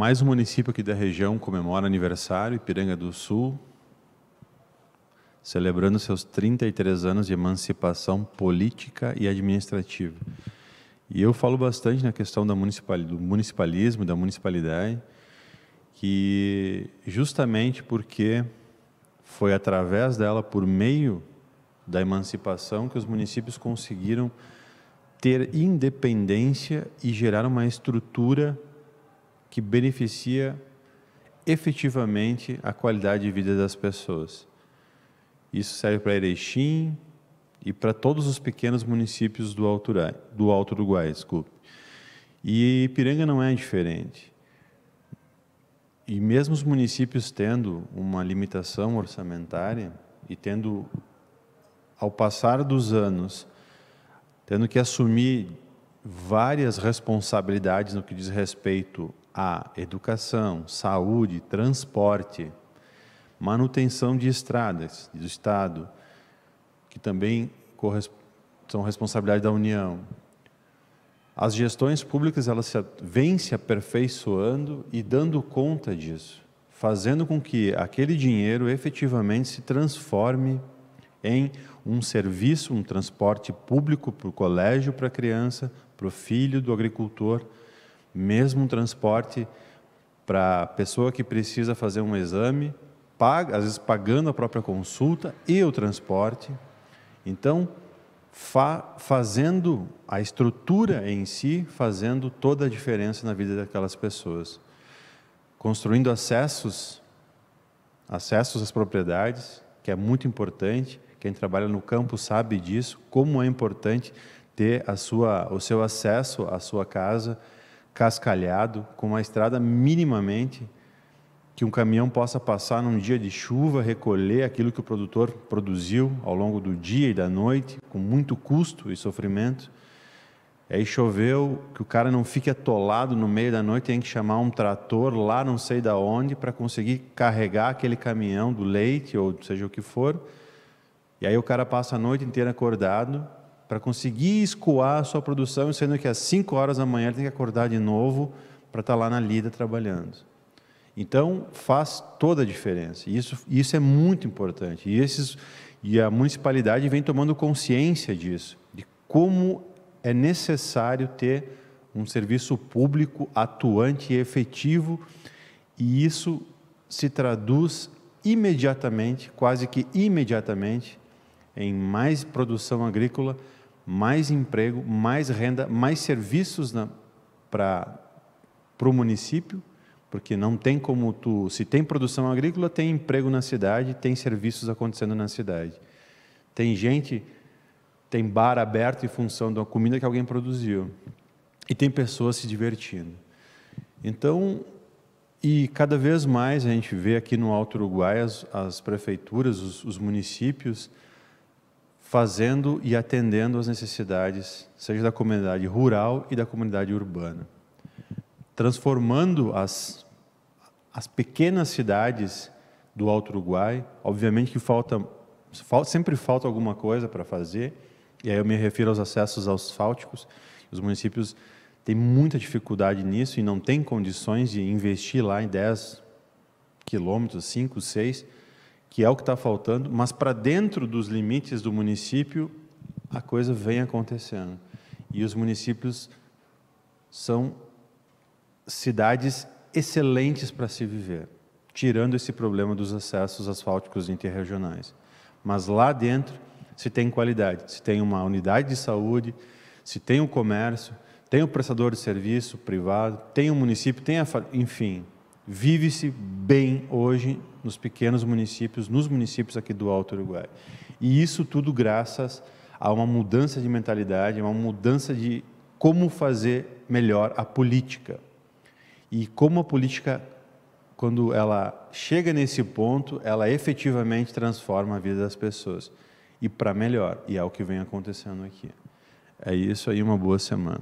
Mais um município aqui da região comemora aniversário, Ipiranga do Sul, celebrando seus 33 anos de emancipação política e administrativa. E eu falo bastante na questão da municipal, do municipalismo, da municipalidade, que justamente porque foi através dela, por meio da emancipação, que os municípios conseguiram ter independência e gerar uma estrutura que beneficia efetivamente a qualidade de vida das pessoas. Isso serve para Erechim e para todos os pequenos municípios do Alto, do Alto Uruguai. Desculpe. E Ipiranga não é diferente. E mesmo os municípios tendo uma limitação orçamentária e tendo, ao passar dos anos, tendo que assumir várias responsabilidades no que diz respeito a educação, saúde, transporte, manutenção de estradas do Estado, que também são responsabilidade da União. As gestões públicas elas se, vêm se aperfeiçoando e dando conta disso, fazendo com que aquele dinheiro efetivamente se transforme em um serviço, um transporte público para o colégio, para a criança, para o filho do agricultor, mesmo um transporte para a pessoa que precisa fazer um exame, paga, às vezes pagando a própria consulta e o transporte. Então, fa fazendo a estrutura em si, fazendo toda a diferença na vida daquelas pessoas. Construindo acessos, acessos às propriedades, que é muito importante. Quem trabalha no campo sabe disso, como é importante ter a sua, o seu acesso à sua casa cascalhado, com uma estrada minimamente que um caminhão possa passar num dia de chuva, recolher aquilo que o produtor produziu ao longo do dia e da noite, com muito custo e sofrimento. Aí choveu, que o cara não fique atolado no meio da noite, tem que chamar um trator lá, não sei da onde, para conseguir carregar aquele caminhão do leite ou seja o que for. E aí o cara passa a noite inteira acordado, para conseguir escoar a sua produção, sendo que às 5 horas da manhã ele tem que acordar de novo para estar tá lá na lida trabalhando. Então, faz toda a diferença. Isso, isso é muito importante. E, esses, e a municipalidade vem tomando consciência disso, de como é necessário ter um serviço público atuante e efetivo, e isso se traduz imediatamente, quase que imediatamente, em mais produção agrícola, mais emprego, mais renda, mais serviços para o município, porque não tem como tu, se tem produção agrícola, tem emprego na cidade, tem serviços acontecendo na cidade. Tem gente, tem bar aberto em função da comida que alguém produziu. E tem pessoas se divertindo. Então, e cada vez mais a gente vê aqui no Alto Uruguai as, as prefeituras, os, os municípios, fazendo e atendendo as necessidades, seja da comunidade rural e da comunidade urbana, transformando as, as pequenas cidades do Alto Uruguai. Obviamente que falta, sempre falta alguma coisa para fazer, e aí eu me refiro aos acessos asfálticos. Os municípios têm muita dificuldade nisso e não têm condições de investir lá em 10 quilômetros, 5, 6 quilômetros que é o que está faltando, mas para dentro dos limites do município, a coisa vem acontecendo. E os municípios são cidades excelentes para se viver, tirando esse problema dos acessos asfálticos interregionais. Mas lá dentro, se tem qualidade, se tem uma unidade de saúde, se tem o comércio, tem o prestador de serviço privado, tem o município, tem a. Enfim, Vive-se bem hoje nos pequenos municípios, nos municípios aqui do Alto Uruguai. E isso tudo graças a uma mudança de mentalidade, uma mudança de como fazer melhor a política. E como a política, quando ela chega nesse ponto, ela efetivamente transforma a vida das pessoas. E para melhor. E é o que vem acontecendo aqui. É isso aí, uma boa semana.